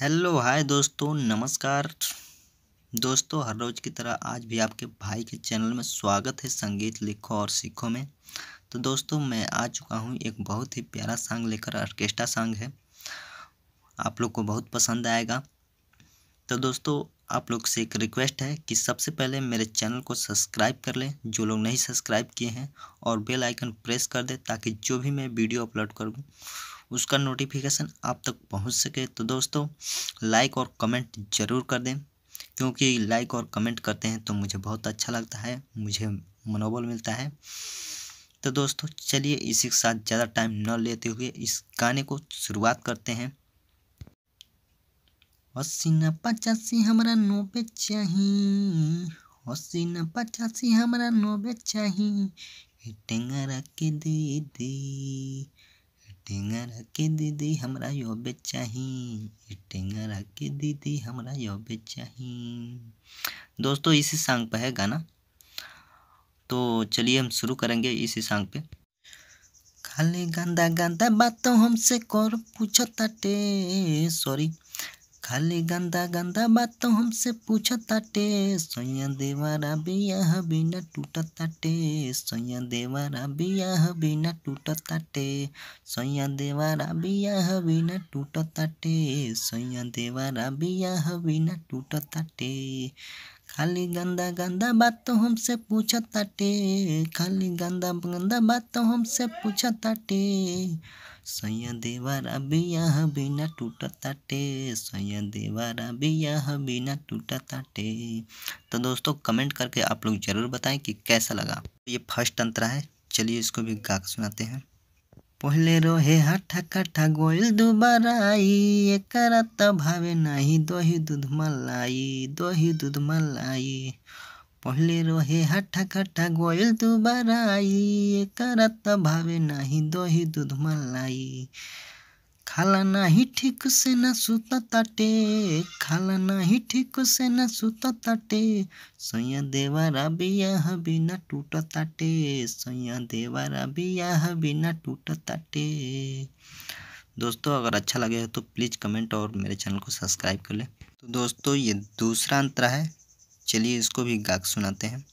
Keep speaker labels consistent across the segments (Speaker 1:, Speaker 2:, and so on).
Speaker 1: hello hi दोस्तों नमस्कार दोस्तों हर रोज़ की तरह आज भी आपके भाई के चैनल में स्वागत है संगीत लिखो और सीखो में तो दोस्तों मैं आ चुका हूँ एक बहुत ही प्यारा सॉन्ग लेकर ऑर्केस्ट्रा सॉन्ग है आप लोग को बहुत पसंद आएगा तो दोस्तों आप लोग से एक रिक्वेस्ट है कि सबसे पहले मेरे चैनल को सब्सक्राइब कर लें जो लोग नहीं सब्सक्राइब किए हैं और बेल आइकन प्रेस कर दें ताकि जो भी मैं वीडियो अपलोड करूँ उसका नोटिफिकेशन आप तक पहुंच सके तो दोस्तों लाइक और कमेंट ज़रूर कर दें क्योंकि लाइक और कमेंट करते हैं तो मुझे बहुत अच्छा लगता है मुझे मनोबल मिलता है तो दोस्तों चलिए इसी के साथ ज़्यादा टाइम न लेते हुए इस गाने को शुरुआत करते हैं अस्सी न पचासी हमारा नोबे चाहिए अस्सी न पचासी हमारा नोबे चाहिए टेंगा रख के दे दे टेंगरा के दीदी हमरा यो बेचाही टेंगरा के दीदी हमरा यो बेचाही दोस्तों इसी सॉन्ग पर है गाना तो चलिए हम शुरू करेंगे इसी सॉन्ग पे खाली गंदा गंदा बातों हमसे कर पूछो ताटे सॉरी खाली गंदा गंदा बात तो हमसे पूछ ताटे सोया देवारा बिया बिना टूट ताटे सोया देवारा बिया बिना टूट ताटे सोया देवारा बिया बिना टूट ताटे सोया देवारा बिया बिना टूट ताटे खाली गंदा गंदा बात तो हमसे पूछ ताटे खाली गंदा गंदा बात तो हमसे पूछ ताटे सैया देवारा बियाह बिना टूट ताटे सैया देवारा बियाह बिना टूट ताटे तो दोस्तों कमेंट करके आप लोग ज़रूर बताएं कि कैसा लगा तो ये फर्स्ट तंत्र है चलिए इसको भी गा सुनाते हैं पहले रोहे हाठा काठा गोल दुबराई एक भावे नहीं दही दूध मलाई दही दूध मलाई पहले रोहे हट्ठा खट्ठा गोयल तू बराई करत भावे नाही दोही दूध मलाई खाला नहीं ठीक से न सुत तटे खाला नहीं ठीक से न सुत तटे सैया देवारा बिया बिना टूट तटे सैया देवारा बिया बिना टूट तटे दोस्तों अगर अच्छा लगे तो प्लीज़ कमेंट और मेरे चैनल को सब्सक्राइब कर ले तो दोस्तों ये दूसरा अंतरा है चलिए इसको भी गाक सुनाते हैं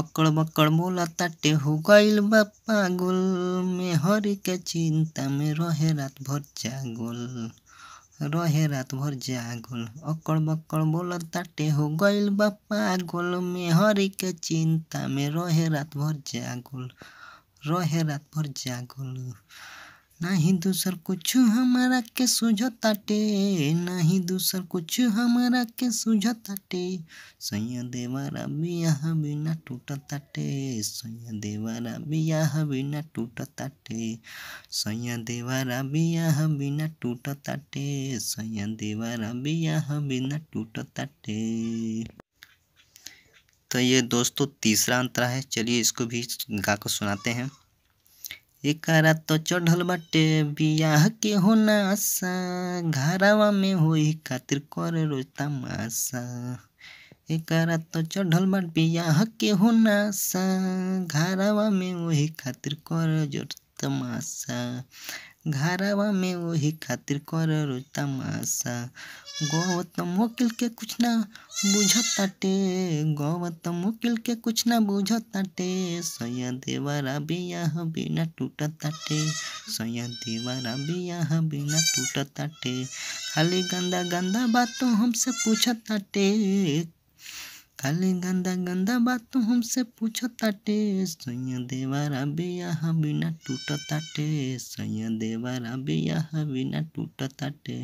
Speaker 1: अकड़ बकड़ बोला ताटे हो गईल बा पागल हर के चिंता में रहे रात भर जागल रहे रात भर जागल अकड़ बकड़ बोला ताटे हो गईल बा पागल हर के चिंता में रहे रात भर जागल रहे रात भर जागल नहीं दूसर कुछ हमारा के ताटे नहीं दूसर कुछ हमारा के ताटे सैया देवारा बियाह बिना ताटे सैया देवारा बियाह बिना ताटे सैया देवारा बियाह बिना ताटे सैया देवारा बियाह बिना ताटे तो ये दोस्तों तीसरा अंतरा है चलिए इसको भी गाकर सुनाते हैं एकरा तो चढ़ल बाटे बियाह के होना आशा घरवा में हो खातिर कर रो तमाशा एकरा तो चढ़ल बाट बियाह के होना आशा घरवा में वही खातिर कर जो तमाशा घरवा में वही खातिर कर तमाशा गौतम वकील के कुछ ना बुझताटे गौतम वकील के कुछ ना बुझताटे सैया देवरा बियाह बिना टूटताटे सैया देवरा बियाह बिना टूटताटे खाली गंदा गंदा बातों हमसे पूछताटे काले गंदा गंदा बात तो हमसे पूछो ताटे देवर देवारा यहाँ बिना टूट ताटे देवर देवारा यहाँ बिना टूट ताटे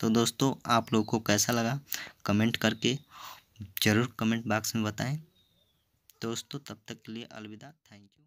Speaker 1: तो दोस्तों आप लोगों को कैसा लगा कमेंट करके ज़रूर कमेंट बॉक्स में बताएं दोस्तों तब तक के लिए अलविदा थैंक यू